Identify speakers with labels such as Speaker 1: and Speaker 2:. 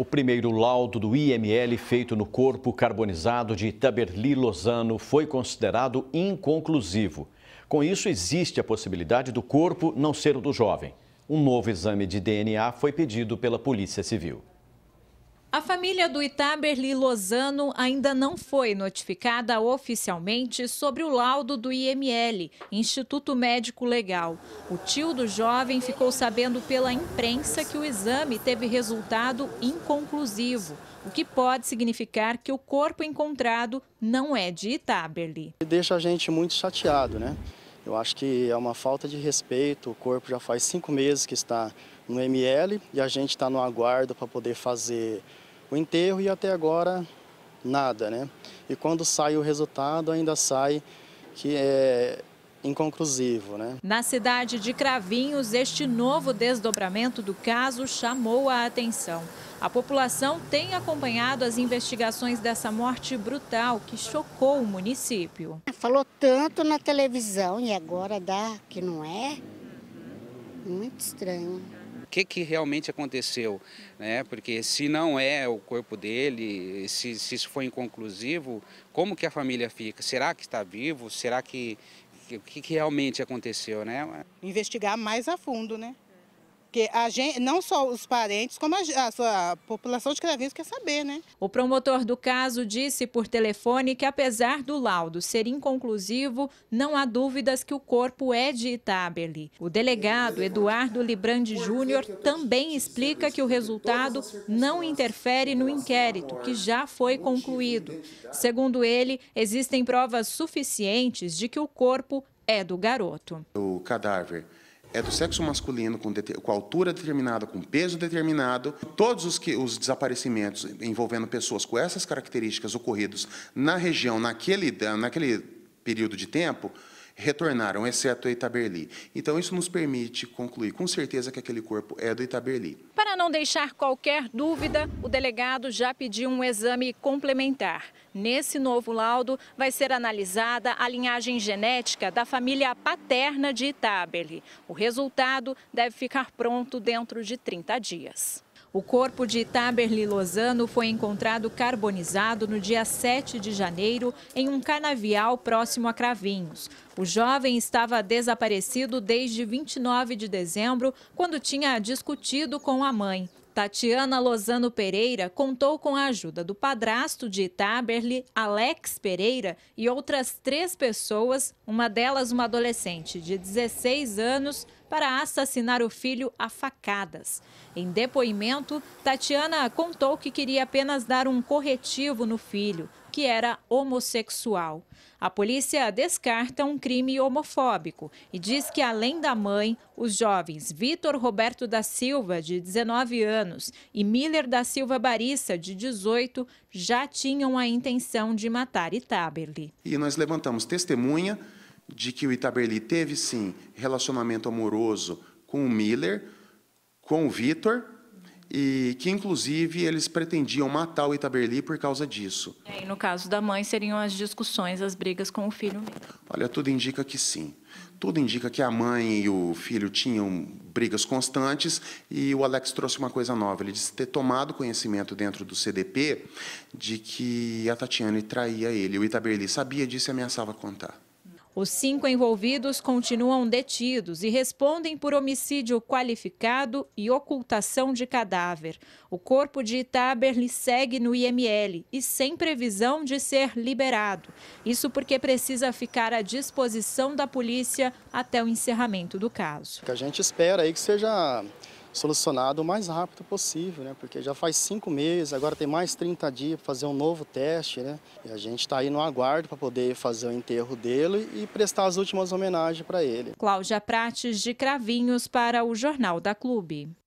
Speaker 1: O primeiro laudo do IML feito no corpo carbonizado de Taberli Lozano foi considerado inconclusivo. Com isso, existe a possibilidade do corpo não ser o do jovem. Um novo exame de DNA foi pedido pela Polícia Civil.
Speaker 2: A família do Itaberli Lozano ainda não foi notificada oficialmente sobre o laudo do IML, Instituto Médico Legal. O tio do jovem ficou sabendo pela imprensa que o exame teve resultado inconclusivo, o que pode significar que o corpo encontrado não é de Itaberli.
Speaker 1: Deixa a gente muito chateado, né? Eu acho que é uma falta de respeito. O corpo já faz cinco meses que está no ML e a gente está no aguardo para poder fazer o enterro e até agora nada, né? E quando sai o resultado, ainda sai que é, inconclusivo. Né?
Speaker 2: Na cidade de Cravinhos, este novo desdobramento do caso chamou a atenção. A população tem acompanhado as investigações dessa morte brutal que chocou o município. É, falou tanto na televisão e agora dá que não é? Muito estranho.
Speaker 3: O que, que realmente aconteceu? Né? Porque se não é o corpo dele, se, se isso foi inconclusivo, como que a família fica? Será que está vivo? Será que, o que, que realmente aconteceu, né?
Speaker 1: Investigar
Speaker 2: mais a fundo, né? Porque a gente, não só os parentes, como a, a, sua, população de Cravinhos quer saber, né? O promotor do caso disse por telefone que apesar do laudo ser inconclusivo, não há dúvidas que o corpo é de Itábeli. O delegado Eduardo Librandi Júnior também explica que o resultado não interfere no inquérito, que já foi concluído. Segundo ele, existem provas suficientes de que o corpo é do garoto.
Speaker 3: O cadáver é do sexo masculino com, com, altura determinada, com peso determinado. Todos os, que, os desaparecimentos envolvendo pessoas com essas características ocorridos na região, naquele, naquele período de tempo, retornaram, exceto a Itaberli. Então, isso nos permite concluir com certeza que aquele corpo é do Itaberli.
Speaker 2: Para não deixar qualquer dúvida, o delegado já pediu um exame complementar. Nesse novo laudo, vai ser analisada a linhagem genética da família paterna de Itaberli. O resultado deve ficar pronto dentro de 30 dias. O corpo de Taberli Lozano foi encontrado carbonizado no dia 7 de janeiro em um canavial próximo a Cravinhos. O jovem estava desaparecido desde 29 de dezembro, quando tinha discutido com a mãe. Tatiana Lozano Pereira contou com a ajuda do padrasto de Itaberli, Alex Pereira, e outras três pessoas, uma delas uma adolescente de 16 anos, para assassinar o filho a facadas. Em depoimento, Tatiana contou que queria apenas dar um corretivo no filho, que era homossexual. A polícia descarta um crime homofóbico e diz que, além da mãe, os jovens Vitor Roberto da Silva, de 19 anos, e Miller da Silva Barissa, de 18, já tinham a intenção de matar Itaberli.
Speaker 3: E nós levantamos testemunha de que o Itaberli teve, sim, relacionamento amoroso com o Miller, com o Vitor e que inclusive eles pretendiam matar o Itaberli por causa disso.
Speaker 2: É, e no caso da mãe, seriam as discussões, as brigas com o filho mesmo?
Speaker 3: Olha, tudo indica que sim. Tudo indica que a mãe e o filho tinham brigas constantes e o Alex trouxe uma coisa nova. Ele disse ter tomado conhecimento dentro do CDP de que a Tatiane traía ele. O Itaberli sabia disso e ameaçava contar.
Speaker 2: Os cinco envolvidos continuam detidos e respondem por homicídio qualificado e ocultação de cadáver. O corpo de Itaberli segue no IML e sem previsão de ser liberado. Isso porque precisa ficar à disposição da polícia até o encerramento do caso.
Speaker 1: A gente espera aí que seja solucionado o mais rápido possível, né? Porque já faz cinco meses, agora tem mais 30 dias para fazer um novo teste, né? E a gente está aí no aguardo para poder fazer o enterro dele e prestar as últimas homenagens para ele.
Speaker 2: Cláudia Prates de Cravinhos para o Jornal da Clube.